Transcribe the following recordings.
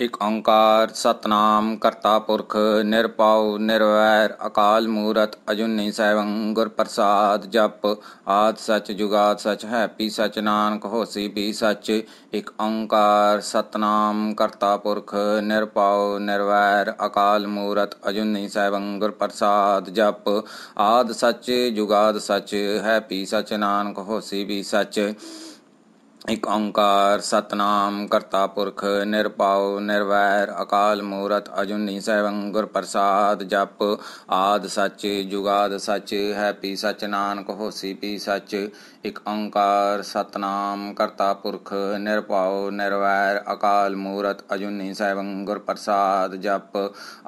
ਇਕ ਓੰਕਾਰ ਸਤਨਾਮ ਕਰਤਾ ਪੁਰਖ ਨਿਰਪਉ ਨਿਰਵੈਰ ਅਕਾਲ ਮੂਰਤ ਅਜੁਨੀ ਸੈਵੰ ਗੁਰ ਪ੍ਰਸਾਦ ਜਪ ਆਦ ਸਚ ਜੁਗਾਦ ਸਚ ਹੈ ਪੀ ਸਚ ਨਾਨਕ ਹੋਸੀ ਪੀ ਸਚ ਇਕ ਓੰਕਾਰ ਸਤਨਾਮ ਕਰਤਾ ਪੁਰਖ ਨਿਰਪਉ ਨਿਰਵੈਰ ਅਕਾਲ ਮੂਰਤ ਅਜੁਨੀ ਸੈਵੰ ਗੁਰ ਪ੍ਰਸਾਦ ਜਪ ਆਦ ਸਚ ਜੁਗਾਦ ਸਚ ਹੈ ਪੀ ਸਚ ਨਾਨਕ ਹੋਸੀ ਪੀ ਸਚ ਇਕ ਓੰਕਾਰ ਸਤਨਾਮ ਕਰਤਾ ਪੁਰਖ ਨਿਰਭਉ ਨਿਰਵੈਰ ਅਕਾਲ ਮੂਰਤ ਅਜੂਨੀ ਸੈਭੰ ਗੁਰ ਪ੍ਰਸਾਦ ਜਪ ਆਦ ਸੱਚ ਜੁਗਾਦ ਸੱਚ ਹੈ ਪੀ ਸੱਚ ਨਾਨਕ ਹੋਸੀ ਪੀ ਸੱਚ ਇਕ ਓੰਕਾਰ ਸਤਨਾਮ ਕਰਤਾ ਪੁਰਖ ਨਿਰਭਉ ਨਿਰਵੈਰ ਅਕਾਲ ਮੂਰਤ ਅਜੂਨੀ ਸੈਭੰ ਗੁਰ ਪ੍ਰਸਾਦ ਜਪ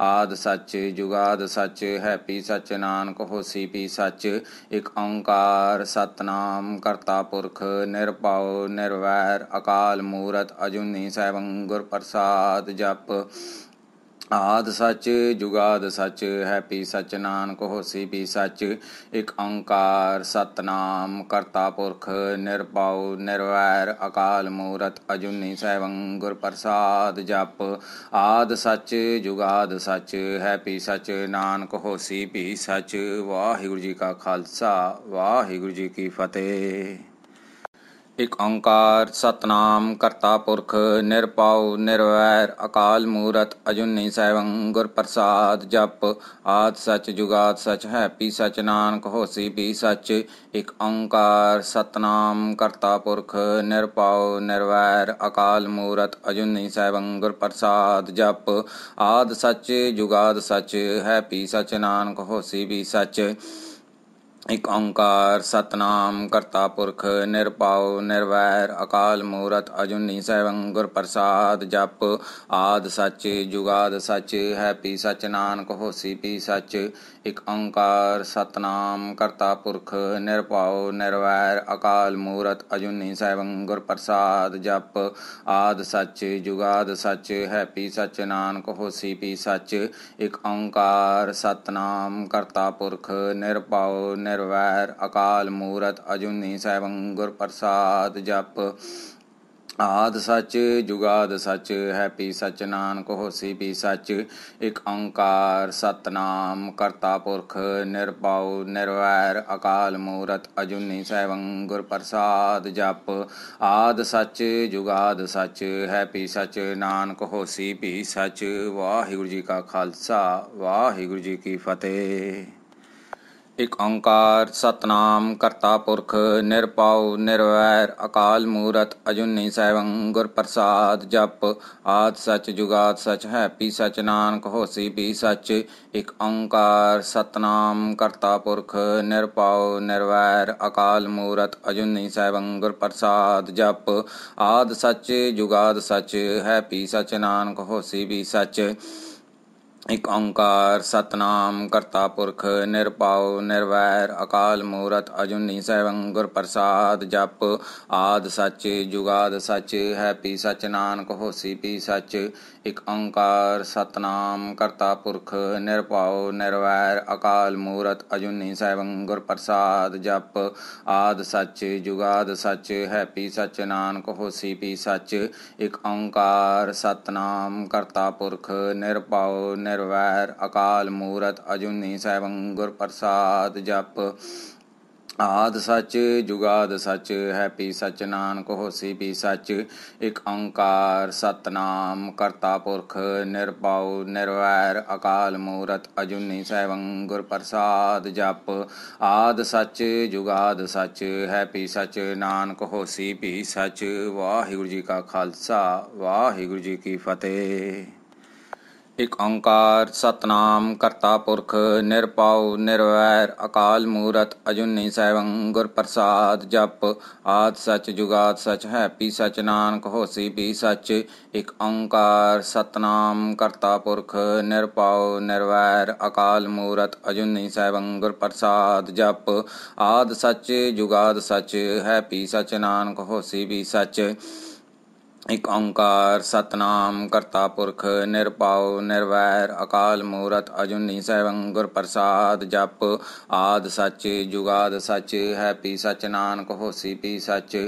ਆਦ ਸੱਚ ਜੁਗਾਦ ਸੱਚ ਹੈ ਪੀ ਸੱਚ ਨਾਨਕ ਹੋਸੀ ਪੀ ਸੱਚ ਇਕ ਓੰਕਾਰ ਸਤਨਾਮ ਕਰਤਾ ਪੁਰਖ ਨਿਰਭਉ ਨਿਰ ਵੈਰ ਅਕਾਲ ਮੂਰਤ ਅਜੁਨੀ ਸੈਭੰ ਗੁਰ ਪ੍ਰਸਾਦ ਜਪ ਆਦ ਸੱਚ ਜੁਗਾਦ ਸੱਚ ਹੈ ਪੀ ਸੱਚ ਨਾਨਕ ਹੋਸੀ ਪੀ ਸੱਚ ਇੱਕ ਓੰਕਾਰ ਸਤਨਾਮ ਕਰਤਾ ਪੁਰਖ ਨਿਰਭਉ ਨਿਰਵੈਰ ਅਕਾਲ ਮੂਰਤ ਅਜੁਨੀ ਸੈਵੰ ਗੁਰ ਪ੍ਰਸਾਦ ਜਪ ਆਦ ਸੱਚ ਜੁਗਾਦ ਸੱਚ ਹੈ ਪੀ ਸੱਚ ਨਾਨਕ ਹੋਸੀ ਪੀ ਸੱਚ ਵਾਹਿਗੁਰੂ ਜੀ ਕਾ ਖਾਲਸਾ ਵਾਹਿਗੁਰੂ ਜੀ ਕੀ ਫਤਿਹ ਇਕ ਓੰਕਾਰ ਸਤਨਾਮ ਕਰਤਾ ਪੁਰਖ ਨਿਰਪਉ ਨਿਰਵੈਰ ਅਕਾਲ ਮੂਰਤ ਅਜੁਨੀ ਸੈਵੰ ਗੁਰ ਪ੍ਰਸਾਦ ਜਪ ਆਦ ਸਚ ਜੁਗਾਦ ਸਚ ਹੈ ਪੀ ਸਚ ਨਾਨਕ ਹੋਸੀ ਪੀ ਸਚ ਇਕ ਓੰਕਾਰ ਸਤਨਾਮ ਕਰਤਾ ਪੁਰਖ ਨਿਰਪਉ ਨਿਰਵੈਰ ਅਕਾਲ ਮੂਰਤ ਅਜੁਨੀ ਸੈਵੰ ਗੁਰ ਪ੍ਰਸਾਦ ਜਪ ਆਦ ਸਚ ਜੁਗਾਦ ਸਚ ਹੈ ਪੀ ਸਚ ਨਾਨਕ ਹੋਸੀ ਪੀ ਸਚ ਇਕ ਓੰਕਾਰ ਸਤਨਾਮ ਕਰਤਾ ਪੁਰਖ ਨਿਰਭਉ ਨਿਰਵੈਰ ਅਕਾਲ ਮੂਰਤ ਅਜੂਨੀ ਸੈਭੰ ਗੁਰ ਪ੍ਰਸਾਦ ਜਪ ਆਦ ਸੱਚ ਜੁਗਾਦ ਸੱਚ ਹੈ ਪੀ ਸੱਚ ਨਾਨਕ ਹੋਸੀ ਪੀ ਸੱਚ ਇਕ ਓੰਕਾਰ ਸਤਨਾਮ ਕਰਤਾ ਪੁਰਖ ਨਿਰਭਉ ਨਿਰਵੈਰ ਅਕਾਲ ਮੂਰਤ ਅਜੂਨੀ ਸੈਭੰ ਗੁਰ ਪ੍ਰਸਾਦ ਜਪ ਆਦ ਸੱਚ ਜੁਗਾਦ ਸੱਚ ਹੈ ਪੀ ਸੱਚ ਨਾਨਕ ਹੋਸੀ ਪੀ ਸੱਚ ਇਕ ਓੰਕਾਰ ਸਤਨਾਮ ਕਰਤਾ ਪੁਰਖ ਨਿਰਭਉ ਨਿਰਵੈਰ ਅਕਾਲ ਮੂਰਤ ਅਜੁਨੀ ਸੈਭੰ ਗੁਰ ਪ੍ਰਸਾਦ ਜਪ ਆਦ ਸੱਚ ਜੁਗਾਦ ਸੱਚ ਹੈ ਪੀ ਸਚ ਨਾਨਕ ਹੋਸੀ ਪੀ ਸੱਚ ਇਕ ਓੰਕਾਰ ਸਤਨਾਮ ਕਰਤਾ ਪੁਰਖ ਨਿਰਭਉ ਨਿਰਵੈਰ ਅਕਾਲ ਮੂਰਤ ਅਜੁਨੀ ਸੈਭੰ ਗੁਰ ਪ੍ਰਸਾਦ ਜਪ ਆਦ ਸੱਚ ਜੁਗਾਦ ਸੱਚ ਹੈ ਪੀ ਸਚ ਨਾਨਕ ਹੋਸੀ ਪੀ ਸਚ ਵਾਹਿਗੁਰੂ ਜੀ ਕਾ ਖਾਲਸਾ ਵਾਹਿਗੁਰੂ ਜੀ ਕੀ ਫਤਿਹ ਇਕ ਓੰਕਾਰ ਸਤਨਾਮ ਕਰਤਾ ਪੁਰਖ ਨਿਰਪਉ ਨਿਰਵੈਰ ਅਕਾਲ ਮੂਰਤ ਅਜੁਨੀ ਸੈਵੰ ਗੁਰ ਪ੍ਰਸਾਦ ਜਪ ਆਦ ਸਚ ਜੁਗਾਦ ਸਚ ਹੈ ਪੀ ਸਚ ਨਾਨਕ ਹੋਸੀ ਪੀ ਸਚ ਇਕ ਓੰਕਾਰ ਸਤਨਾਮ ਕਰਤਾ ਪੁਰਖ ਨਿਰਪਉ ਨਿਰਵੈਰ ਅਕਾਲ ਮੂਰਤ ਅਜੁਨੀ ਸੈਵੰ ਗੁਰ ਪ੍ਰਸਾਦ ਜਪ ਆਦ ਸਚ ਜੁਗਾਦ ਸਚ ਹੈ ਪੀ ਸਚ ਨਾਨਕ ਹੋਸੀ ਪੀ ਸਚ ਇਕ ਓੰਕਾਰ ਸਤਨਾਮ ਕਰਤਾ ਪੁਰਖ ਨਿਰਭਉ ਨਿਰਵੈਰ ਅਕਾਲ ਮੂਰਤ ਅਜੂਨੀ ਸੈਭੰ ਗੁਰ ਪ੍ਰਸਾਦ ਜਪ ਆਦ ਸੱਚ ਜੁਗਾਦ ਸੱਚ ਹੈ ਪੀ ਸੱਚ ਨਾਨਕ ਹੋਸੀ ਪੀ ਸੱਚ ਇਕ ਓੰਕਾਰ ਸਤਨਾਮ ਕਰਤਾ ਪੁਰਖ ਨਿਰਭਉ ਨਿਰਵੈਰ ਅਕਾਲ ਮੂਰਤ ਅਜੂਨੀ ਸੈਭੰ ਗੁਰ ਪ੍ਰਸਾਦ ਜਪ ਆਦ ਸੱਚ ਜੁਗਾਦ ਸੱਚ ਹੈ ਪੀ ਸੱਚ ਨਾਨਕ ਹੋਸੀ ਪੀ ਸੱਚ ਇਕ ਓੰਕਾਰ ਸਤਨਾਮ ਕਰਤਾ ਪੁਰਖ ਨਿਰਭਉ ਨਿਰਵੈਰ ਅਕਾਲ ਮੂਰਤ ਅਜੁਨੀ ਸੈਭੰ ਗੁਰ ਪ੍ਰਸਾਦ ਜਪ ਆਦ ਸੱਚ ਜੁਗਾਦ ਸੱਚ ਹੈ ਪੀ ਸਚ ਨਾਨਕ ਹੋਸੀ ਪੀ ਸੱਚ ਇਕ ਓੰਕਾਰ ਸਤਨਾਮ ਕਰਤਾ ਪੁਰਖ ਨਿਰਭਉ ਨਿਰਵੈਰ ਅਕਾਲ ਮੂਰਤ ਅਜੁਨੀ ਸੈਭੰ ਗੁਰ ਪ੍ਰਸਾਦ ਜਪ ਆਦ ਸੱਚ ਜੁਗਾਦ ਸੱਚ ਹੈ ਪੀ ਸਚ ਨਾਨਕ ਹੋਸੀ ਪੀ ਸਚ ਵਾਹਿਗੁਰੂ ਜੀ ਕਾ ਖਾਲਸਾ ਵਾਹਿਗੁਰੂ ਜੀ ਕੀ ਫਤਿਹ ਇਕ ਓੰਕਾਰ ਸਤਨਾਮ ਕਰਤਾ ਪੁਰਖ ਨਿਰਪਉ ਨਿਰਵੈਰ ਅਕਾਲ ਮੂਰਤ ਅਜੁਨੀ ਸੈਵੰ ਗੁਰ ਪ੍ਰਸਾਦ ਜਪ ਆਦ ਸਚ ਜੁਗਾਦ ਸਚ ਹੈ ਪੀ ਸਚ ਨਾਨਕ ਹੋਸੀ ਪੀ ਸਚ ਇਕ ਓੰਕਾਰ ਸਤਨਾਮ ਕਰਤਾ ਪੁਰਖ ਨਿਰਪਉ ਨਿਰਵੈਰ ਅਕਾਲ ਮੂਰਤ ਅਜੁਨੀ ਸੈਵੰ ਗੁਰ ਪ੍ਰਸਾਦ ਜਪ ਆਦ ਸਚ ਜੁਗਾਦ ਸਚ ਹੈ ਪੀ ਸਚ ਨਾਨਕ ਹੋਸੀ ਪੀ ਸਚ ਇਕ ਓੰਕਾਰ ਸਤਨਾਮ ਕਰਤਾ ਪੁਰਖ ਨਿਰਪਾਉ ਨਿਰਵੈਰ ਅਕਾਲ ਮੂਰਤ ਅਜੂਨੀ ਸੈਭੰ ਗੁਰ ਪ੍ਰਸਾਦ ਜਪ ਆਦ ਸੱਚ ਜੁਗਾਦ ਸੱਚ ਹੈ ਪੀ ਸਚ ਨਾਨਕ ਹੋਸੀ ਪੀ ਸੱਚ